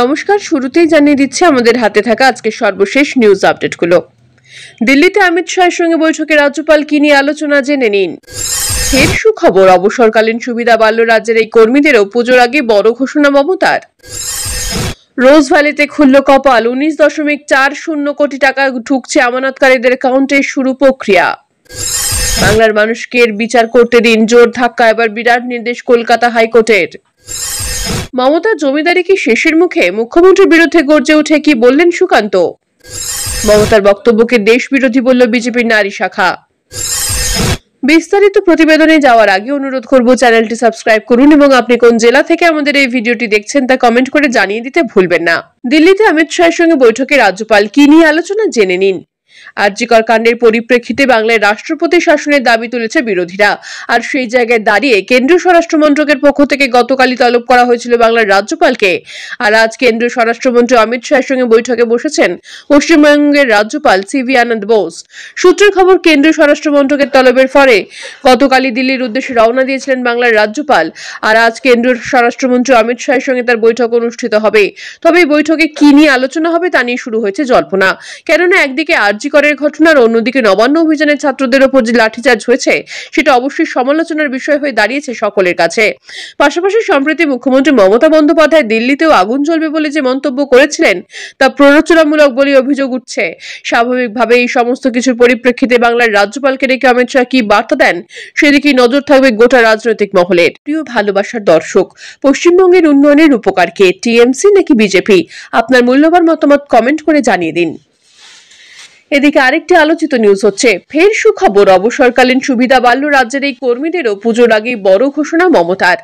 নমস্কার শুরুতেই জানিয়ে দিচ্ছে আমাদের হাতে থাকা আজকে সর্বশেষ নিউজ আপডেটগুলো দিল্লিতে অমিত শাহের সঙ্গে বৈঠকে রাজ্যপাল কি নিয়ে আলোচনা জেনে নিন ফের সুখবর অবসরকালীন সুবিধা বাড়ল রাজ্যের এই কর্মীদেরও পুজোর আগে বড় ঘোষণা মমতার রোজ ভ্যালিতে খুলল কপাল উনিশ দশমিক চার শূন্য কোটি টাকা ঢুকছে আমানতকারীদের অ্যাকাউন্টে শুরু প্রক্রিয়া বাংলার মানুষকে এর বিচার করতে দিন জোর ধাক্কা এবার বিরাট নির্দেশ কলকাতা হাইকোর্টের মমতার জমিদারি কি শেষের মুখে মুখ্যমন্ত্রীর বিরুদ্ধে গর্জে উঠে কি বললেন সুকান্ত মমতার বক্তব্যকে দেশ বিরোধী বলল বিজেপির নারী শাখা বিস্তারিত প্রতিবেদনে যাওয়ার আগে অনুরোধ করব চ্যানেলটি সাবস্ক্রাইব করুন এবং আপনি কোন জেলা থেকে আমাদের এই ভিডিওটি দেখছেন তা কমেন্ট করে জানিয়ে দিতে ভুলবেন না দিল্লিতে অমিত শাহের সঙ্গে বৈঠকে রাজ্যপাল কি নিয়ে আলোচনা জেনে নিন আরজিকর কাণ্ডের পরিপ্রেক্ষিতে বাংলায় রাষ্ট্রপতি শাসনের দাবি তুলেছে বিরোধীরা আর সেই জায়গায় দাঁড়িয়ে কেন্দ্রীয় স্বরাষ্ট্রমন্ত্রকের পক্ষ থেকে গতকালই তলব করা হয়েছিল বাংলার রাজ্যপালকে আর আজ কেন্দ্রীয় স্বরাষ্ট্রমন্ত্রী অমিত শাহের সঙ্গে বৈঠকে বসেছেন পশ্চিমবঙ্গের রাজ্যপাল সিভি আনন্দ বোস সূত্রের খবর কেন্দ্রীয় স্বরাষ্ট্রমন্ত্রকের তলবের ফলে গতকালই দিল্লির উদ্দেশ্যে রওনা দিয়েছিলেন বাংলার রাজ্যপাল আর আজ কেন্দ্রীয় স্বরাষ্ট্রমন্ত্রী অমিত শাহের সঙ্গে তার বৈঠক অনুষ্ঠিত হবে তবে এই বৈঠকে কি নিয়ে আলোচনা হবে তা নিয়ে শুরু হয়েছে জল্পনা কেননা একদিকে আরজি করের ঘটনার অন্যদিকে নবান্ন অভিযানে ছাত্রদের ওপর যে লাঠিচার্জ হয়েছে সেটা অবশ্যই সমালোচনার বিষয় হয়ে দাঁড়িয়েছে সকলের কাছে পাশাপাশি সম্প্রতি মুখ্যমন্ত্রী মমতা বন্দ্যোপাধ্যায় দিল্লিতেও আগুন জ্বলবে বলে যে মন্তব্য করেছিলেন তা প্ররোচনামূলক বলে অভিযোগ উঠছে স্বাভাবিকভাবে এই সমস্ত কিছুর পরিপ্রেক্ষিতে বাংলার রাজ্যপালকে রেখে অমিত শাহ কি বার্তা দেন সেদিকেই নজর থাকবে গোটা রাজনৈতিক মহলের প্রিয় ভালোবাসার দর্শক পশ্চিমবঙ্গের উন্নয়নের উপকার কে টিএমসি নাকি বিজেপি আপনার মূল্যবান মতামত কমেন্ট করে জানিয়ে দিন এদিকে আরেকটি আলোচিত নিউজ হচ্ছে ফের সুখবর অবসরকালীন সুবিধা বাড়ল রাজ্যের এই কর্মীদেরও পুজোর আগে বড় ঘোষণা মমতার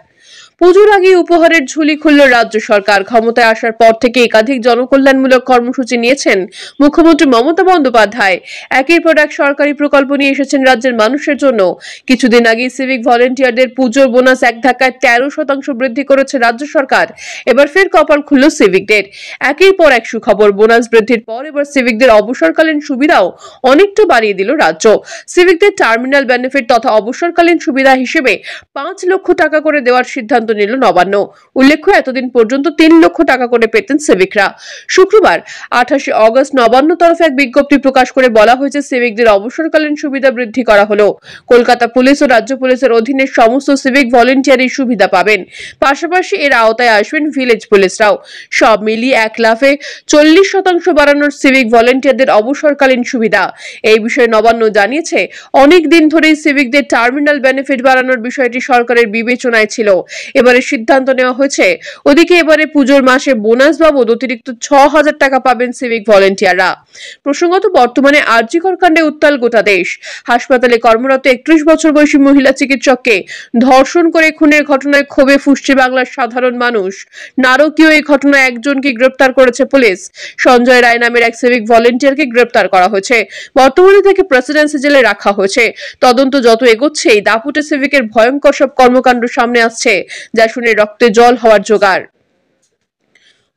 পুজোর আগে উপহারের ঝুলি খুলল রাজ্য সরকার ক্ষমতায় আসার পর থেকে একাধিক জনকল্যাণমূলক কর্মসূচি নিয়েছেন মুখ্যমন্ত্রী মমতা বন্দ্যোপাধ্যায় একের পর এক সরকারি প্রকল্প নিয়ে এসেছেন রাজ্যের মানুষের জন্য কিছুদিন আগে সিভিক ভলেন্টিয়ারদের পুজোর বোনাস এক ধাক্কায় তেরো শতাংশ বৃদ্ধি করেছে রাজ্য সরকার এবার ফের কপাল খুলল সিভিকদের একের পর এক সুখবর বোনাস বৃদ্ধির পর এবার সিভিকদের অবসরকালীন সুবিধাও অনেকটা বাড়িয়ে দিল রাজ্য সিভিকদের টার্মিনাল বেনিফিট তথা অবসরকালীন সুবিধা হিসেবে পাঁচ লক্ষ টাকা করে দেওয়ার সিদ্ধান্ত সিদ্ধান্ত নিল নবান্ন উল্লেখ্য এতদিন পর্যন্ত তিন লক্ষ টাকা করে পেতেন সেবিকরা শুক্রবার আঠাশে অগস্ট নবান্ন তরফে এক বিজ্ঞপ্তি প্রকাশ করে বলা হয়েছে সিভিকদের অবসরকালীন সুবিধা বৃদ্ধি করা হলো কলকাতা পুলিশ ও রাজ্য পুলিশের অধীনে সমস্ত সিভিক ভলেন্টিয়ার সুবিধা পাবেন পাশাপাশি এর আওতায় আসবেন ভিলেজ পুলিশরাও সব মিলিয়ে এক লাফে চল্লিশ শতাংশ বাড়ানোর সিভিক ভলেন্টিয়ারদের অবসরকালীন সুবিধা এই বিষয়ে নবান্ন জানিয়েছে অনেক দিন ধরেই সিভিকদের টার্মিনাল বেনিফিট বাড়ানোর বিষয়টি সরকারের বিবেচনায় ছিল এবারে সিদ্ধান্ত নেওয়া হয়েছে ওদিকে এবারে পুজোর মাসে বোনাস বাবদ অতিরিক্ত ছ হাজার টাকা পাবেন সিভিক ভলেন্টিয়াররা প্রসঙ্গত বর্তমানে আর্যিকর কাণ্ডে উত্তাল গোটা দেশ হাসপাতালে কর্মরত একত্রিশ বছর বয়সী মহিলা চিকিৎসককে ধর্ষণ করে খুনের ঘটনায় ক্ষোভে ফুসছে বাংলার সাধারণ মানুষ নারকীয় এই ঘটনায় একজনকে গ্রেপ্তার করেছে পুলিশ সঞ্জয় রায় নামের এক সিভিক ভলেন্টিয়ারকে গ্রেপ্তার করা হয়েছে বর্তমানে তাকে প্রেসিডেন্সি জেলে রাখা হয়েছে তদন্ত যত এগোচ্ছে দাপুটে সিভিকের ভয়ঙ্কর সব কর্মকাণ্ড সামনে আসছে যা শুনে রক্তে জল হওয়ার জোগাড়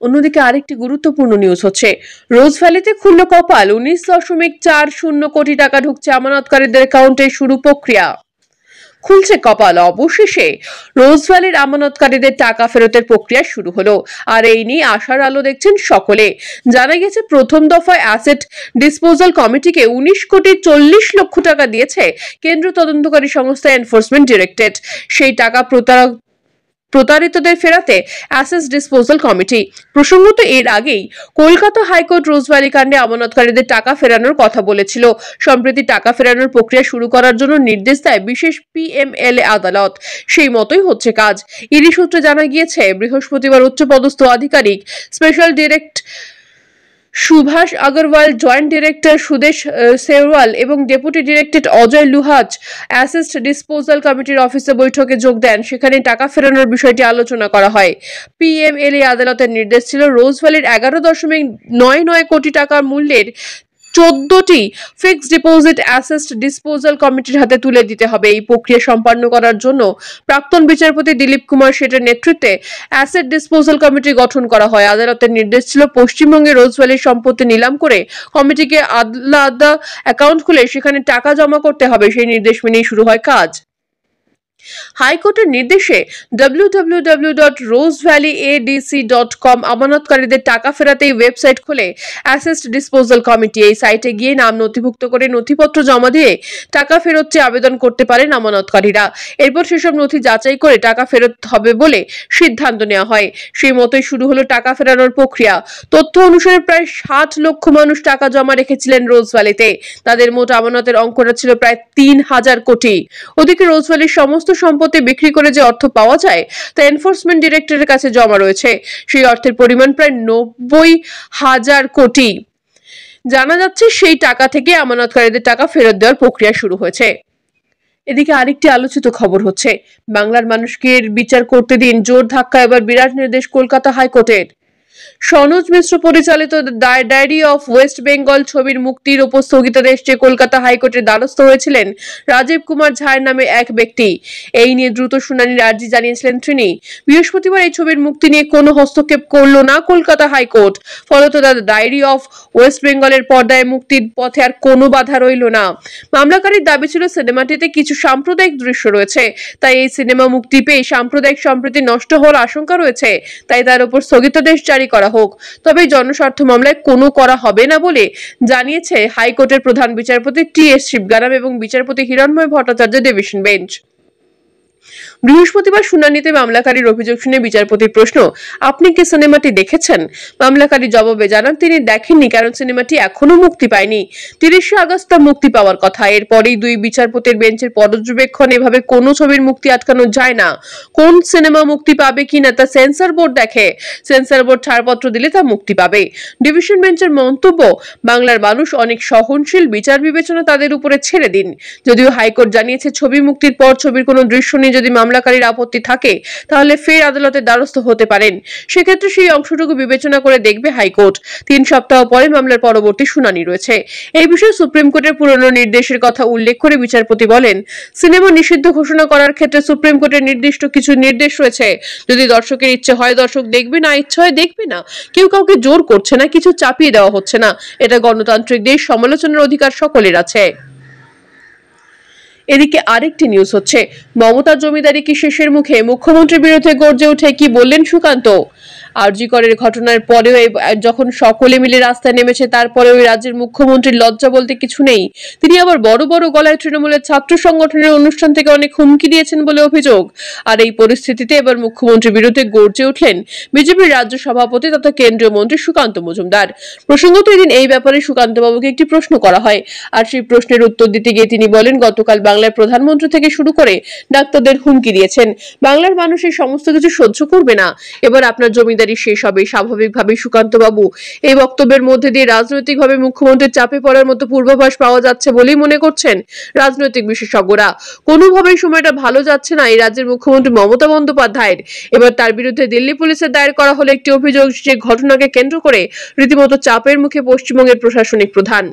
অন্যদিকে আরেকটি গুরুত্বপূর্ণ নিউজ হচ্ছে রোজ ভ্যালিতে খুলল কপাল উনিশ দশমিক চার শূন্য কোটি টাকা ঢুকছে আমানতকারীদের অ্যাকাউন্টে শুরু প্রক্রিয়া খুলছে কপাল অবশেষে রোজ ভ্যালির আমানতকারীদের টাকা ফেরতের প্রক্রিয়া শুরু হলো আর এই নিয়ে আশার আলো দেখছেন সকলে জানা গেছে প্রথম দফায় অ্যাসেট ডিসপোজাল কমিটিকে উনিশ কোটি চল্লিশ লক্ষ টাকা দিয়েছে কেন্দ্র তদন্তকারী সংস্থা এনফোর্সমেন্ট ডিরেক্টরেট সেই টাকা প্রতারক প্রতারিতদের ফেরাতে অ্যাসেস ডিসপোজাল কমিটি প্রসঙ্গত এর আগেই কলকাতা হাইকোর্ট রোজভ্যালি কাণ্ডে আমানতকারীদের টাকা ফেরানোর কথা বলেছিল সম্প্রতি টাকা ফেরানোর প্রক্রিয়া শুরু করার জন্য নির্দেশ দেয় বিশেষ পিএমএলএ আদালত সেই মতোই হচ্ছে কাজ ইডি সূত্রে জানা গিয়েছে বৃহস্পতিবার উচ্চপদস্থ আধিকারিক special direct Subhash Agarwal joint director Sudesh Sewal এবং deputy director Ajay Luhach asset disposal কমিটির অফিসে বৈঠকে যোগ দেন সেখানে টাকা ফেরানোর বিষয়টি আলোচনা করা হয় পিএমএলএ আদালতের নির্দেশ ছিল রোজভ্যালির এগারো দশমিক নয় নয় কোটি টাকার মূল্যের চোদ্দটি ফিক্সড ডিপোজিট অ্যাসেস্ট ডিসপোজাল কমিটির হাতে তুলে দিতে হবে এই প্রক্রিয়া সম্পন্ন করার জন্য প্রাক্তন বিচারপতি দিলীপ কুমার শেঠের নেতৃত্বে অ্যাসেট ডিসপোজাল কমিটি গঠন করা হয় আদালতের নির্দেশ ছিল পশ্চিমবঙ্গে রোজভ্যালির সম্পত্তি নিলাম করে কমিটিকে আলাদা অ্যাকাউন্ট খুলে সেখানে টাকা জমা করতে হবে সেই নির্দেশ মেনেই শুরু হয় কাজ হাইকোর্টের নির্দেশে www.rosevalleyadc.com dot rose valley ADC dot com আমানতকারীদের টাকা ফেরাতে এই ওয়েবসাইট খুলে অ্যাসেস্ট ডিসপোজাল কমিটি এই সাইটে গিয়ে নাম নথিভুক্ত করে নথিপত্র জমা দিয়ে টাকা ফেরত চেয়ে আবেদন করতে পারেন আমানতকারীরা এরপর সেসব নথি যাচাই করে টাকা ফেরত হবে বলে সিদ্ধান্ত নেওয়া হয় সেই মতোই শুরু হলো টাকা ফেরানোর প্রক্রিয়া তথ্য অনুসারে প্রায় ষাট লক্ষ মানুষ টাকা জমা রেখেছিলেন রোজভ্যালিতে তাদের মোট আমানতের অঙ্কটা ছিল প্রায় তিন হাজার কোটি ওদিকে রোজভ্যালির সমস্ত সম্পত্তি বিক্রি করে যে অর্থ পাওয়া যায় তা এনফোর্সমেন্ট ডিরেক্টরের কাছে জমা রয়েছে সেই অর্থের পরিমাণ প্রায় নব্বই হাজার কোটি জানা যাচ্ছে সেই টাকা থেকে আমানতকারীদের টাকা ফেরত দেওয়ার প্রক্রিয়া শুরু হয়েছে এদিকে আরেকটি আলোচিত খবর হচ্ছে বাংলার মানুষকে বিচার করতে দিন জোর ধাক্কা এবার বিরাট নির্দেশ কলকাতা হাইকোর্টের সনোজ মিশ্র পরিচালিত ডায়েরি অফ ওয়েস্ট বেঙ্গল ছবির মুক্তির উপর স্থগিতাদেশ চেয়ে কলকাতা হাইকোর্টের দ্বারস্থ হয়েছিলেন রাজীব কুমার ঝায় নামে এক ব্যক্তি এই নিয়ে দ্রুত শুনানির আর্জি জানিয়েছিলেন তিনি বৃহস্পতিবার এই ছবির মুক্তি নিয়ে কোনো হস্তক্ষেপ করল না কলকাতা হাইকোর্ট ফলত ডায়েরি অফ ওয়েস্ট বেঙ্গলের পর্দায় মুক্তির পথে আর কোনো বাধা রইল না মামলাকারীর দাবি ছিল সিনেমাটিতে কিছু সাম্প্রদায়িক দৃশ্য রয়েছে তাই এই সিনেমা মুক্তি পেয়ে সাম্প্রদায়িক সম্প্রীতি নষ্ট হওয়ার আশঙ্কা রয়েছে তাই তার উপর স্থগিতাদেশ জারি করা হোক তবে জনস্বার্থ মামলায় কোনো করা হবে না বলে জানিয়েছে হাইকোর্টের প্রধান বিচারপতি টি এস শিবগারাম এবং বিচারপতি হিরণময় ভট্টাচার্য ডিভিশন বেঞ্চ বৃহস্পতিবার শুনানিতে মামলাকারীর অভিযোগ শুনে বিচারপতির প্রশ্ন আপনি কি সিনেমাটি দেখেছেন মামলাকারী জবাবে জানান তিনি দেখেননি কারণ সিনেমাটি এখনো মুক্তি পায়নি তিরিশে আগস্ট তা মুক্তি পাওয়ার কথা এরপরেই দুই বিচারপতির বেঞ্চের পর্যবেক্ষণ এভাবে কোনো ছবির মুক্তি আটকানো যায় না কোন সিনেমা মুক্তি পাবে কি না তা সেন্সার বোর্ড দেখে সেন্সার বোর্ড ছাড়পত্র দিলে তা মুক্তি পাবে ডিভিশন বেঞ্চের মন্তব্য বাংলার মানুষ অনেক সহনশীল বিচার বিবেচনা তাদের উপরে ছেড়ে দিন যদিও হাইকোর্ট জানিয়েছে ছবি মুক্তির পর ছবির কোনো দৃশ্য নিয়ে যদি মামলা মামলাকারীর আপত্তি থাকে তাহলে ফের আদালতের দ্বারস্থ হতে পারেন সেক্ষেত্রে সেই অংশটুকু বিবেচনা করে দেখবে হাইকোর্ট তিন সপ্তাহ পরে মামলার পরবর্তী শুনানি রয়েছে এই বিষয়ে সুপ্রিম কোর্টের পুরনো নির্দেশের কথা উল্লেখ করে বিচারপতি বলেন সিনেমা নিষিদ্ধ ঘোষণা করার ক্ষেত্রে সুপ্রিম কোর্টের নির্দিষ্ট কিছু নির্দেশ রয়েছে যদি দর্শকের ইচ্ছে হয় দর্শক দেখবে না ইচ্ছে হয় দেখবে না কেউ কাউকে জোর করছে না কিছু চাপিয়ে দেওয়া হচ্ছে না এটা গণতান্ত্রিক দেশ সমালোচনার অধিকার সকলের আছে এদিকে আরেকটি নিউজ হচ্ছে মমতা জমিদারি কি শেষের মুখে মুখ্যমন্ত্রীর বিরুদ্ধে গর্জে উঠে কি বললেন সুকান্ত করের ঘটনার পরেও যখন সকলে মিলে রাস্তায় নেমেছে তারপরে ওই রাজ্যের মুখ্যমন্ত্রীর লজ্জা বলতে কিছু নেই তিনি আবার বড় বড় গলায় তৃণমূলের ছাত্র সংগঠনের অনুষ্ঠান থেকে অনেক হুমকি দিয়েছেন বলে অভিযোগ আর এই পরিস্থিতিতে এবার মুখ্যমন্ত্রীর বিরুদ্ধে গর্জে উঠলেন বিজেপির রাজ্য সভাপতি তথা কেন্দ্রীয় মন্ত্রী সুকান্ত মজুমদার প্রসঙ্গত এদিন এই ব্যাপারে সুকান্তবাবুকে একটি প্রশ্ন করা হয় আর সেই প্রশ্নের উত্তর দিতে গিয়ে তিনি বলেন গতকাল বাংলার প্রধানমন্ত্রী থেকে শুরু করে ডাক্তারদের হুমকি দিয়েছেন বাংলার মানুষ এই সমস্ত কিছু সহ্য করবে না এবার আপনার জমি দাবিদারি শেষ হবে স্বাভাবিকভাবেই সুকান্তবাবু এই বক্তব্যের মধ্যে দিয়ে রাজনৈতিকভাবে মুখ্যমন্ত্রীর চাপে পড়ার মতো পূর্বাভাস পাওয়া যাচ্ছে বলেই মনে করছেন রাজনৈতিক বিশেষজ্ঞরা কোনোভাবেই সময়টা ভালো যাচ্ছে না এই রাজ্যের মুখ্যমন্ত্রী মমতা বন্দ্যোপাধ্যায়ের এবার তার বিরুদ্ধে দিল্লি পুলিশের দায়ের করা হলো একটি অভিযোগ যে ঘটনাকে কেন্দ্র করে রীতিমতো চাপের মুখে পশ্চিমবঙ্গের প্রশাসনিক প্রধান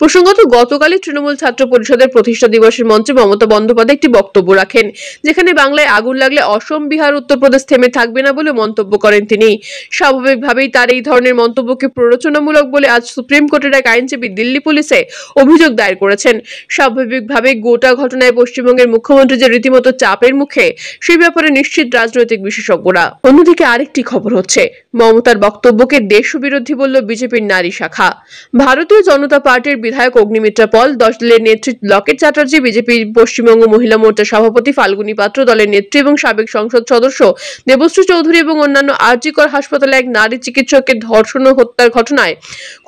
প্রসঙ্গত গতকালই তৃণমূল ছাত্র পরিষদের প্রতিষ্ঠা দিবসের মঞ্চে মমতা বন্দ্যোপাধ্যায় একটি বক্তব্য রাখেন যেখানে বাংলায় আগুন লাগলে অসম বিহার উত্তরপ্রদেশ থেমে থাকবে না বলে মন্তব্য করেন তিনি স্বাভাবিকভাবেই তার এই ধরনের মন্তব্যকে প্ররোচনামূলক বলে আজ সুপ্রিম কোর্টের এক আইনজীবী দিল্লি পুলিশে অভিযোগ দায়ের করেছেন স্বাভাবিকভাবে গোটা ঘটনায় পশ্চিমবঙ্গের মুখ্যমন্ত্রী যে রীতিমতো চাপের মুখে সে ব্যাপারে নিশ্চিত রাজনৈতিক বিশেষজ্ঞরা অন্যদিকে আরেকটি খবর হচ্ছে মমতার বক্তব্যকে দেশবিরোধী বলল বিজেপির নারী শাখা ভারতীয় জনতা পার্টির বিধায়ক অগ্নিমিত্রা পল দশ দলের নেত্রী লকেট চ্যাটার্জি বিজেপি পশ্চিমবঙ্গ মহিলা মোর্চা সভাপতি ফাল্গুনী পাত্র দলের নেত্রী এবং সাবেক সংসদ সদস্য দেবশ্রী চৌধুরী এবং অন্যান্য আরজিকর হাসপাতালে এক নারী চিকিৎসককে ধর্ষণ ও হত্যার ঘটনায়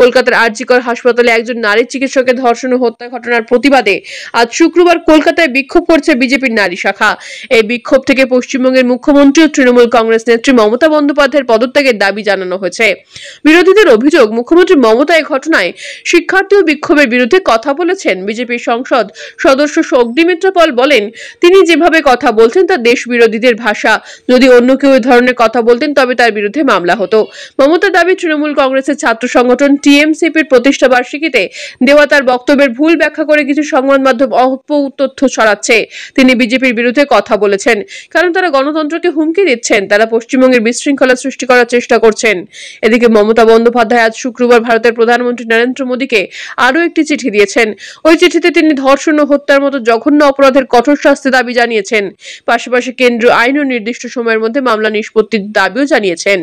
কলকাতার আরজিকর হাসপাতালে একজন নারী চিকিৎসকের ধর্ষণ ও হত্যা ঘটনার প্রতিবাদে আজ শুক্রবার কলকাতায় বিক্ষোভ করছে বিজেপির নারী শাখা এই বিক্ষোভ থেকে পশ্চিমবঙ্গের মুখ্যমন্ত্রী ও তৃণমূল কংগ্রেস নেত্রী মমতা বন্দ্যোপাধ্যায়ের পদত্যাগের দাবি জানানো হয়েছে বিরোধীদের অভিযোগ মুখ্যমন্ত্রী মমতা এই ঘটনায় শিক্ষার্থী ও বিক্ষোভ বিক্ষোভের বিরুদ্ধে কথা বলেছেন বিজেপির সংসদ সদস্য শগ্নি মিত্রপল বলেন তিনি যেভাবে কথা বলছেন তা দেশ বিরোধীদের ভাষা যদি অন্য কেউ এ ধরনের কথা বলতেন তবে তার বিরুদ্ধে মামলা হতো মমতা দাবি তৃণমূল কংগ্রেসের ছাত্র সংগঠন টিএমসিপির প্রতিষ্ঠা বার্ষিকীতে দেওয়া তার বক্তব্যের ভুল ব্যাখ্যা করে কিছু সংবাদ মাধ্যম অল্প তথ্য ছড়াচ্ছে তিনি বিজেপির বিরুদ্ধে কথা বলেছেন কারণ তারা গণতন্ত্রকে হুমকি দিচ্ছেন তারা পশ্চিমবঙ্গের বিশৃঙ্খলা সৃষ্টি করার চেষ্টা করছেন এদিকে মমতা বন্দ্যোপাধ্যায় আজ শুক্রবার ভারতের প্রধানমন্ত্রী নরেন্দ্র মোদীকে আরও আরও একটি চিঠি দিয়েছেন ওই চিঠিতে তিনি ধর্ষণ ও হত্যার মতো জঘন্য অপরাধের কঠোর শাস্তি দাবি জানিয়েছেন পাশাপাশি কেন্দ্রীয় আইন ও নির্দিষ্ট সময়ের মধ্যে মামলা নিষ্পত্তির দাবিও জানিয়েছেন